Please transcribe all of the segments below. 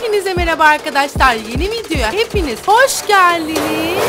Hepinize merhaba arkadaşlar. Yeni videoya hepiniz hoş geldiniz.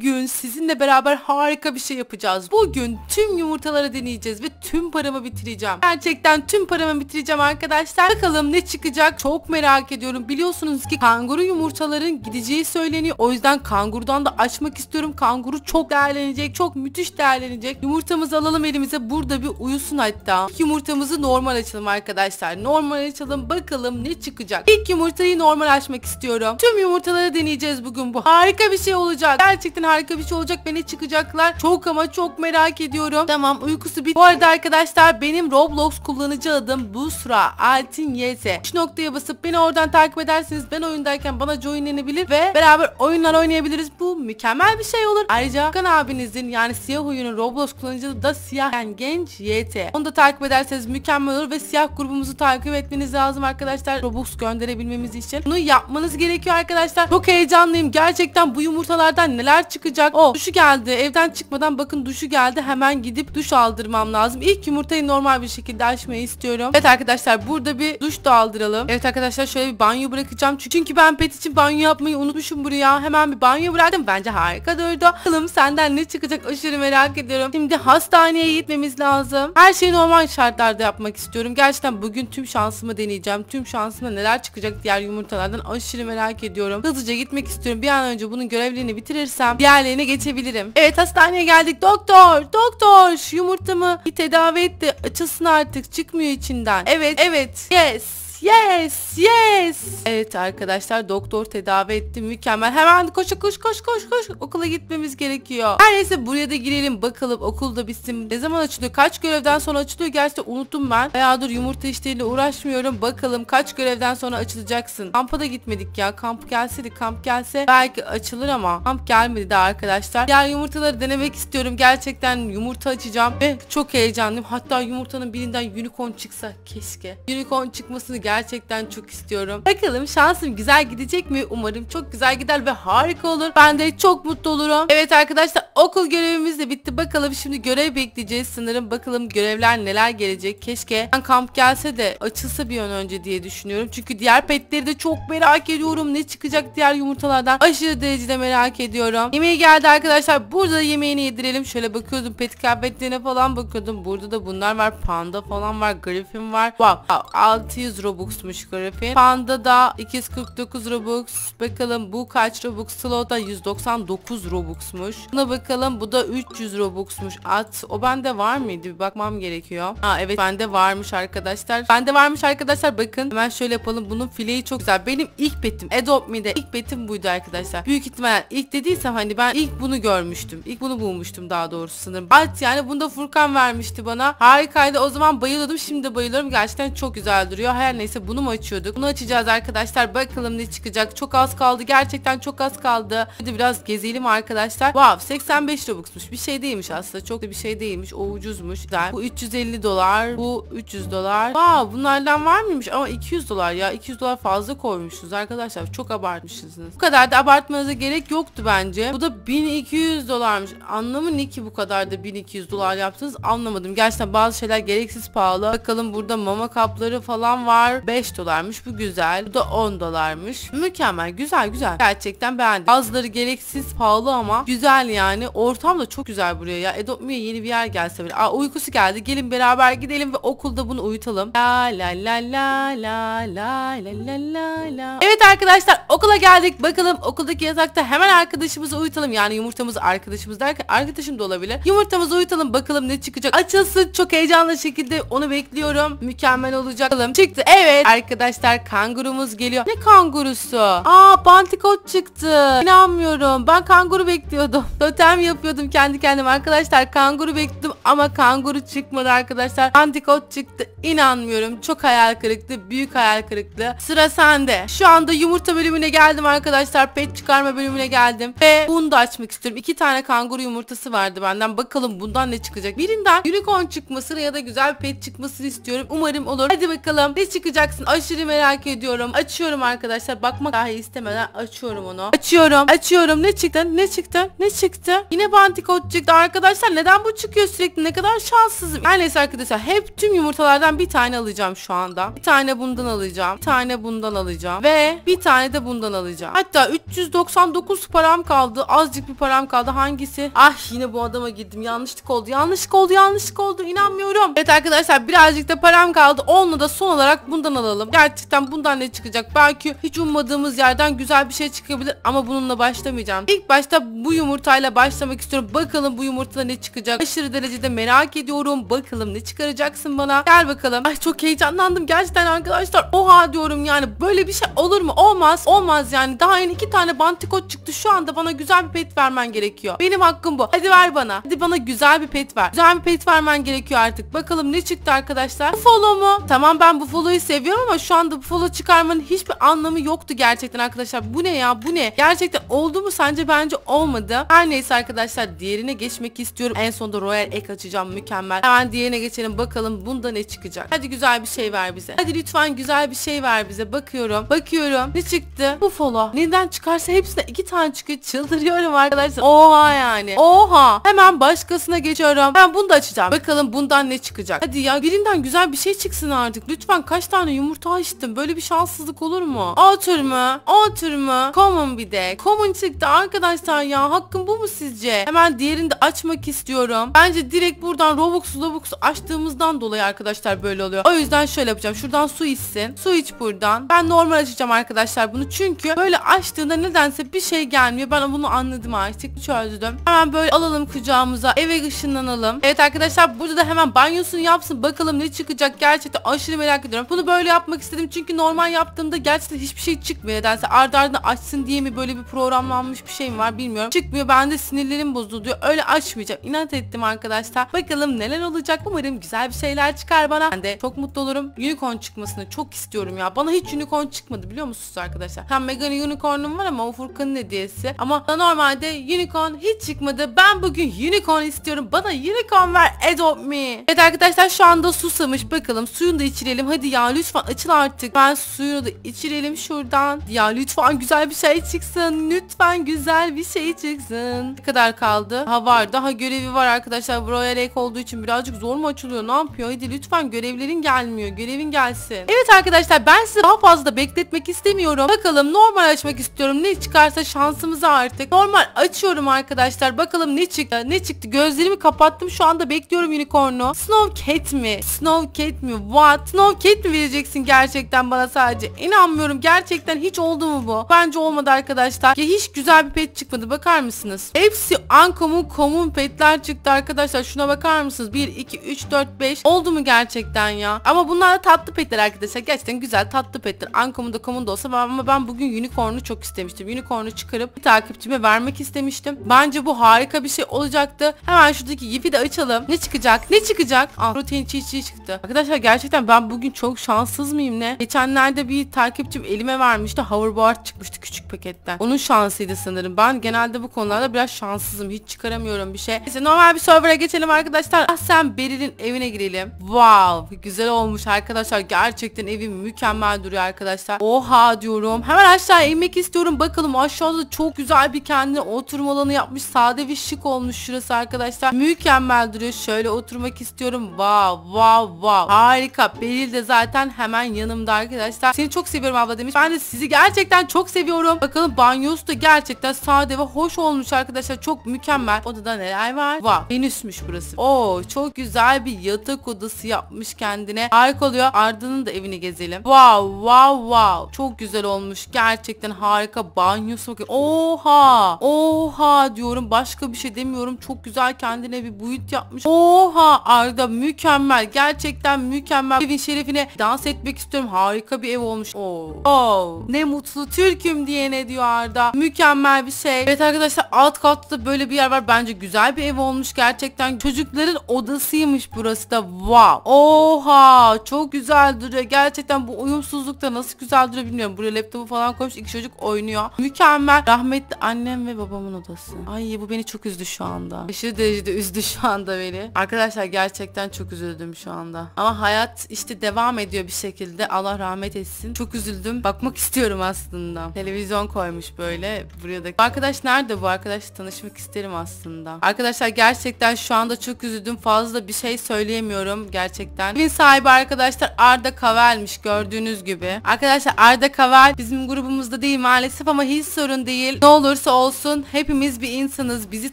bugün sizinle beraber harika bir şey yapacağız. Bugün tüm yumurtaları deneyeceğiz ve tüm paramı bitireceğim. Gerçekten tüm paramı bitireceğim arkadaşlar. Bakalım ne çıkacak çok merak ediyorum. Biliyorsunuz ki kanguru yumurtaların gideceği söyleniyor. O yüzden kangurudan da açmak istiyorum. Kanguru çok değerlenecek. Çok müthiş değerlenecek. Yumurtamızı alalım elimize. Burada bir uyusun hatta. İlk yumurtamızı normal açalım arkadaşlar. Normal açalım. Bakalım ne çıkacak. İlk yumurtayı normal açmak istiyorum. Tüm yumurtaları deneyeceğiz bugün bu. Harika bir şey olacak. Gerçekten harika bir şey olacak beni çıkacaklar çok ama çok merak ediyorum. Tamam uykusu bit. Bu arada arkadaşlar benim Roblox kullanıcı adım Busra Altin YS. Şu noktaya basıp beni oradan takip edersiniz. Ben oyundayken bana joinlenebilir ve beraber oyunlar oynayabiliriz. Bu mükemmel bir şey olur. Ayrıca Hakan abinizin yani siyah huyunun Roblox kullanıcı adı da siyah yani genç Yete Onu da takip ederseniz mükemmel olur ve siyah grubumuzu takip etmeniz lazım arkadaşlar. Robux gönderebilmemiz için. Bunu yapmanız gerekiyor arkadaşlar. Çok heyecanlıyım. Gerçekten bu yumurtalardan neler çıkıyor çıkacak. O oh. duşu geldi. Evden çıkmadan bakın duşu geldi. Hemen gidip duş aldırmam lazım. İlk yumurtayı normal bir şekilde açmayı istiyorum. Evet arkadaşlar burada bir duş da aldıralım. Evet arkadaşlar şöyle bir banyo bırakacağım. Çünkü ben pet için banyo yapmayı unutmuşum buraya. Hemen bir banyo bıraktım. Bence harika durdu. Bakalım senden ne çıkacak aşırı merak ediyorum. Şimdi hastaneye gitmemiz lazım. Her şeyi normal şartlarda yapmak istiyorum. Gerçekten bugün tüm şansımı deneyeceğim. Tüm şansıma neler çıkacak diğer yumurtalardan aşırı merak ediyorum. Hızlıca gitmek istiyorum. Bir an önce bunun görevlerini bitirirsem diğer diğerlerine geçebilirim. Evet hastaneye geldik. Doktor, doktor şu yumurtamı bir tedavi etti. Açılsın artık çıkmıyor içinden. Evet, evet. Yes yes, yes. Evet arkadaşlar doktor tedavi etti mükemmel. Hemen koş koş koş koş koş okula gitmemiz gerekiyor. Her neyse buraya da girelim bakalım okulda bitsin. Ne zaman açılıyor? Kaç görevden sonra açılıyor? Gerçi unuttum ben. Bayağıdır yumurta işleriyle uğraşmıyorum. Bakalım kaç görevden sonra açılacaksın. Kampa da gitmedik ya. Kamp gelseydi kamp gelse belki açılır ama kamp gelmedi de arkadaşlar. Diğer yumurtaları denemek istiyorum. Gerçekten yumurta açacağım ve çok heyecanlıyım. Hatta yumurtanın birinden unicorn çıksa keşke. Unicorn çıkmasını gerçekten Gerçekten çok istiyorum. Bakalım şansım güzel gidecek mi? Umarım çok güzel gider ve harika olur. Ben de çok mutlu olurum. Evet arkadaşlar okul görevimiz de bitti. Bakalım şimdi görev bekleyeceğiz sanırım. Bakalım görevler neler gelecek. Keşke ben kamp gelse de açılsa bir an önce diye düşünüyorum. Çünkü diğer petleri de çok merak ediyorum. Ne çıkacak diğer yumurtalardan? Aşırı derecede merak ediyorum. Yemeği geldi arkadaşlar. Burada yemeğini yedirelim. Şöyle bakıyordum pet kıyafetlerine falan bakıyordum. Burada da bunlar var. Panda falan var. Griffin var. Wow. 600 robot Robux'muş grafiği. Panda da 249 Robux. Bakalım bu kaç Robux? Slow da 199 Robux'muş. Buna bakalım bu da 300 Robux'muş. At o bende var mıydı? Bir bakmam gerekiyor. Ha evet bende varmış arkadaşlar. Bende varmış arkadaşlar bakın. Hemen şöyle yapalım. Bunun fileyi çok güzel. Benim ilk betim Adopt Me'de ilk betim buydu arkadaşlar. Büyük ihtimal ilk dediysem hani ben ilk bunu görmüştüm. İlk bunu bulmuştum daha doğrusu sanırım. At yani bunu da Furkan vermişti bana. Harikaydı. O zaman bayılıyordum. Şimdi bayılıyorum. Gerçekten çok güzel duruyor. Her neyse Neyse bunu mu açıyorduk? Bunu açacağız arkadaşlar. Bakalım ne çıkacak. Çok az kaldı. Gerçekten çok az kaldı. Hadi biraz gezelim arkadaşlar. Wow 85 Robux'muş. Bir şey değilmiş aslında. Çok da bir şey değilmiş. O ucuzmuş. Güzel. Bu 350 dolar. Bu 300 dolar. Wow bunlardan var mıymış? Ama 200 dolar ya. 200 dolar fazla koymuşsunuz arkadaşlar. Çok abartmışsınız. Bu kadar da abartmanıza gerek yoktu bence. Bu da 1200 dolarmış. Anlamı ne ki bu kadar da 1200 dolar yaptınız? Anlamadım. Gerçekten bazı şeyler gereksiz pahalı. Bakalım burada mama kapları falan var dolar 5 dolarmış bu güzel bu da 10 dolarmış mükemmel güzel güzel gerçekten beğendim bazıları gereksiz pahalı ama güzel yani ortam da çok güzel buraya ya Adopt Me'ye yeni bir yer gelse böyle Aa, uykusu geldi gelin beraber gidelim ve okulda bunu uyutalım la la la la la la la la la la evet arkadaşlar okula geldik bakalım okuldaki yatakta hemen arkadaşımızı uyutalım yani yumurtamızı arkadaşımız derken arkadaşım da olabilir yumurtamızı uyutalım bakalım ne çıkacak açılsın çok heyecanlı şekilde onu bekliyorum mükemmel olacak bakalım çıktı evet Evet arkadaşlar kangurumuz geliyor. Ne kangurusu? Aa bantikot çıktı. İnanmıyorum. Ben kanguru bekliyordum. Totem yapıyordum kendi kendime. Arkadaşlar kanguru bekledim ama kanguru çıkmadı arkadaşlar. Bantikot çıktı. İnanmıyorum. Çok hayal kırıklığı, büyük hayal kırıklığı. Sıra sende. Şu anda yumurta bölümüne geldim arkadaşlar. Pet çıkarma bölümüne geldim. Ve bunu da açmak istiyorum. İki tane kanguru yumurtası vardı benden. Bakalım bundan ne çıkacak. Birinden unicorn çıkmasını ya da güzel pet çıkmasını istiyorum. Umarım olur. Hadi bakalım ne çıkacaksın? Aşırı merak ediyorum. Açıyorum arkadaşlar. Bakmak dahi istemeden açıyorum onu. Açıyorum. Açıyorum. Ne çıktı? Ne çıktı? Ne çıktı? Yine bantikot çıktı. Arkadaşlar neden bu çıkıyor sürekli? Ne kadar şanssızım. Her neyse arkadaşlar. Hep tüm yumurtalardan ben bir tane alacağım şu anda. Bir tane bundan alacağım. Bir tane bundan alacağım. Ve bir tane de bundan alacağım. Hatta 399 param kaldı. Azıcık bir param kaldı. Hangisi? Ah yine bu adama girdim. Yanlışlık oldu. Yanlışlık oldu. Yanlışlık oldu. İnanmıyorum. Evet arkadaşlar birazcık da param kaldı. Onunla da son olarak bundan alalım. Gerçekten bundan ne çıkacak? Belki hiç ummadığımız yerden güzel bir şey çıkabilir. Ama bununla başlamayacağım. İlk başta bu yumurtayla başlamak istiyorum. Bakalım bu yumurtada ne çıkacak? Aşırı derecede merak ediyorum. Bakalım ne çıkaracaksın bana? Gel bakalım bakalım. Ay çok heyecanlandım gerçekten arkadaşlar. Oha diyorum yani böyle bir şey olur mu? Olmaz. Olmaz yani. Daha yeni iki tane bantikot çıktı. Şu anda bana güzel bir pet vermen gerekiyor. Benim hakkım bu. Hadi ver bana. Hadi bana güzel bir pet ver. Güzel bir pet vermen gerekiyor artık. Bakalım ne çıktı arkadaşlar. Buffalo mu? Tamam ben Buffalo'yu seviyorum ama şu anda Buffalo çıkarmanın hiçbir anlamı yoktu gerçekten arkadaşlar. Bu ne ya? Bu ne? Gerçekten oldu mu sence? Bence olmadı. Her neyse arkadaşlar diğerine geçmek istiyorum. En sonunda Royal Ek açacağım. Mükemmel. Hemen diğerine geçelim. Bakalım bunda ne çıkacak? çıkacak. Hadi güzel bir şey ver bize. Hadi lütfen güzel bir şey ver bize. Bakıyorum. Bakıyorum. Ne çıktı? Bu folo. Neden çıkarsa hepsinde iki tane çıkıyor. Çıldırıyorum arkadaşlar. Oha yani. Oha. Hemen başkasına geçiyorum. Hemen bunu da açacağım. Bakalım bundan ne çıkacak. Hadi ya birinden güzel bir şey çıksın artık. Lütfen kaç tane yumurta açtım. Böyle bir şanssızlık olur mu? Otur mu? Otur mu? Common bir de. Common çıktı arkadaşlar ya. Hakkım bu mu sizce? Hemen diğerini de açmak istiyorum. Bence direkt buradan Robux Robux açtığımızdan dolayı arkadaşlar böyle oluyor. O yüzden şöyle yapacağım. Şuradan su içsin. Su iç buradan. Ben normal açacağım arkadaşlar bunu. Çünkü böyle açtığında nedense bir şey gelmiyor. Ben bunu anladım artık. Çözdüm. Hemen böyle alalım kucağımıza. Eve ışınlanalım. Evet arkadaşlar burada da hemen banyosunu yapsın. Bakalım ne çıkacak. Gerçekten aşırı merak ediyorum. Bunu böyle yapmak istedim. Çünkü normal yaptığımda gerçekten hiçbir şey çıkmıyor. Nedense ardı ardına açsın diye mi böyle bir programlanmış bir şey mi var bilmiyorum. Çıkmıyor. Ben de sinirlerim bozuldu. Öyle açmayacağım. İnat ettim arkadaşlar. Bakalım neler olacak. Umarım güzel bir şeyler çıkar bana. Ben de çok mutlu olurum. Unicorn çıkmasını çok istiyorum ya. Bana hiç unicorn çıkmadı biliyor musunuz arkadaşlar? Tam Megan'ın unicorn'um var ama o Furkan'ın hediyesi. Ama normalde unicorn hiç çıkmadı. Ben bugün unicorn istiyorum. Bana unicorn ver adopt me. Evet arkadaşlar şu anda susamış. Bakalım suyunu da içirelim. Hadi ya lütfen açıl artık. Ben suyunu da içirelim şuradan. Ya lütfen güzel bir şey çıksın. Lütfen güzel bir şey çıksın. Ne kadar kaldı? Ha var. Daha görevi var arkadaşlar. Royal Egg olduğu için birazcık zor mu açılıyor? Ne yapıyor? Hadi lütfen görev Görevlerin gelmiyor. Görevin gelsin. Evet arkadaşlar ben sizi daha fazla bekletmek istemiyorum. Bakalım normal açmak istiyorum. Ne çıkarsa şansımızı artık. Normal açıyorum arkadaşlar. Bakalım ne çıktı. Ne çıktı? Gözlerimi kapattım. Şu anda bekliyorum unicorn'u. Snowcat mi? Snowcat mi? What? Snowcat mi vereceksin gerçekten bana sadece? İnanmıyorum. Gerçekten hiç oldu mu bu? Bence olmadı arkadaşlar. Ya hiç güzel bir pet çıkmadı. Bakar mısınız? Hepsi uncommon common petler çıktı arkadaşlar. Şuna bakar mısınız? 1, 2, 3, 4, 5. Oldu mu gerçekten? gerçekten ya. Ama bunlar da tatlı petler arkadaşlar. Gerçekten güzel tatlı petler. Ankamın da komun da olsa ama ben bugün unicorn'u çok istemiştim. Unicorn'u çıkarıp bir takipçime vermek istemiştim. Bence bu harika bir şey olacaktı. Hemen şuradaki gibi de açalım. Ne çıkacak? Ne çıkacak? Aa, protein çiğ çiğ çıktı. Arkadaşlar gerçekten ben bugün çok şanssız mıyım ne? Geçenlerde bir takipçim elime vermişti. Hoverboard çıkmıştı küçük paketten. Onun şansıydı sanırım. Ben genelde bu konularda biraz şanssızım. Hiç çıkaramıyorum bir şey. Neyse normal bir server'a geçelim arkadaşlar. Ah sen Beril'in evine girelim. Wow. Wow güzel olmuş arkadaşlar. Gerçekten evim mükemmel duruyor arkadaşlar. Oha diyorum. Hemen aşağı inmek istiyorum. Bakalım aşağıda çok güzel bir kendine oturma alanı yapmış. Sade ve şık olmuş şurası arkadaşlar. Mükemmel duruyor. Şöyle oturmak istiyorum. Wow wow wow. Harika. Belil de zaten hemen yanımda arkadaşlar. Seni çok seviyorum abla demiş. Ben de sizi gerçekten çok seviyorum. Bakalım banyosu da gerçekten sade ve hoş olmuş arkadaşlar. Çok mükemmel. Odada neler var? Wow. Venüsmüş burası. Oo çok güzel bir yatak odası yapmış yapmış kendine. Harika oluyor. Arda'nın da evini gezelim. Wow wow wow. Çok güzel olmuş. Gerçekten harika. Banyosu bakın. Oha. Oha diyorum. Başka bir şey demiyorum. Çok güzel kendine bir buyut yapmış. Oha Arda mükemmel. Gerçekten mükemmel. Evin şerefine dans etmek istiyorum. Harika bir ev olmuş. Oh. Oh. Ne mutlu Türk'üm diye ne diyor Arda. Mükemmel bir şey. Evet arkadaşlar alt katta böyle bir yer var. Bence güzel bir ev olmuş gerçekten. Çocukların odasıymış burası da. Wow. Oh Oha çok güzel duruyor. Gerçekten bu uyumsuzlukta nasıl güzel duruyor bilmiyorum. Buraya laptopu falan koymuş iki çocuk oynuyor. Mükemmel. Rahmetli annem ve babamın odası. Ay bu beni çok üzdü şu anda. Aşırı derecede üzdü şu anda beni. Arkadaşlar gerçekten çok üzüldüm şu anda. Ama hayat işte devam ediyor bir şekilde. Allah rahmet etsin. Çok üzüldüm. Bakmak istiyorum aslında. Televizyon koymuş böyle buraya da. Bu arkadaş nerede bu arkadaş? Tanışmak isterim aslında. Arkadaşlar gerçekten şu anda çok üzüldüm. Fazla bir şey söyleyemiyorum. Gerçekten gerçekten. Evin sahibi arkadaşlar Arda Kavel'miş gördüğünüz gibi. Arkadaşlar Arda Kavel bizim grubumuzda değil maalesef ama hiç sorun değil. Ne olursa olsun hepimiz bir insanız. Bizi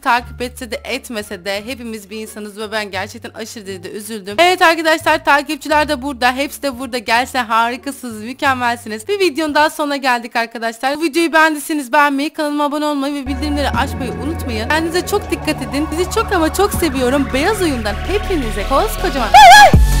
takip etse de etmese de hepimiz bir insanız ve ben gerçekten aşırı dedi üzüldüm. Evet arkadaşlar takipçiler de burada. Hepsi de burada. gelsen harikasınız. Mükemmelsiniz. Bir videonun daha sonuna geldik arkadaşlar. Bu videoyu beğendiyseniz beğenmeyi, kanalıma abone olmayı ve bildirimleri açmayı unutmayın. Kendinize çok dikkat edin. Sizi çok ama çok seviyorum. Beyaz oyundan hepinize koskocaman. Bay bay.